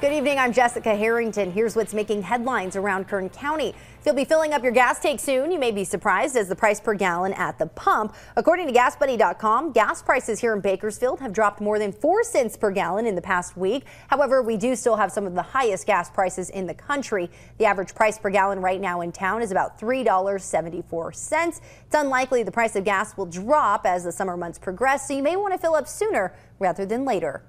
Good evening. I'm Jessica Harrington. Here's what's making headlines around Kern County. If you'll be filling up your gas tank soon, you may be surprised as the price per gallon at the pump. According to GasBuddy.com, gas prices here in Bakersfield have dropped more than 4 cents per gallon in the past week. However, we do still have some of the highest gas prices in the country. The average price per gallon right now in town is about $3.74. It's unlikely the price of gas will drop as the summer months progress, so you may want to fill up sooner rather than later.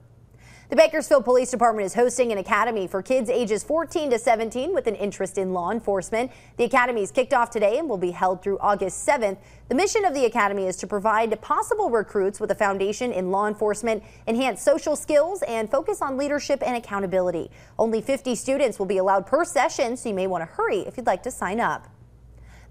The Bakersfield Police Department is hosting an academy for kids ages 14 to 17 with an interest in law enforcement. The academy is kicked off today and will be held through August 7th. The mission of the academy is to provide possible recruits with a foundation in law enforcement, enhance social skills, and focus on leadership and accountability. Only 50 students will be allowed per session, so you may want to hurry if you'd like to sign up.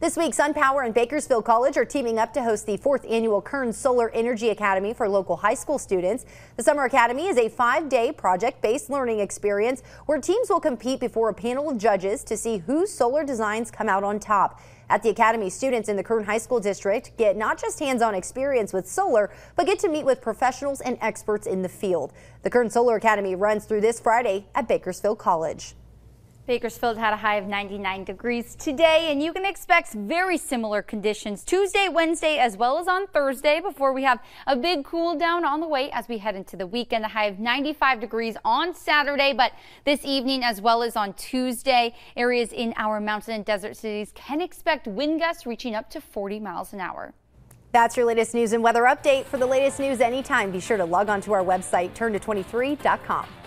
This week, SunPower and Bakersfield College are teaming up to host the fourth annual Kern Solar Energy Academy for local high school students. The Summer Academy is a five-day project-based learning experience where teams will compete before a panel of judges to see whose solar designs come out on top. At the Academy, students in the Kern High School District get not just hands-on experience with solar, but get to meet with professionals and experts in the field. The Kern Solar Academy runs through this Friday at Bakersfield College. Bakersfield had a high of 99 degrees today, and you can expect very similar conditions Tuesday, Wednesday, as well as on Thursday before we have a big cool down on the way as we head into the weekend. The high of 95 degrees on Saturday, but this evening as well as on Tuesday, areas in our mountain and desert cities can expect wind gusts reaching up to 40 miles an hour. That's your latest news and weather update. For the latest news anytime, be sure to log on to our website, turn 23com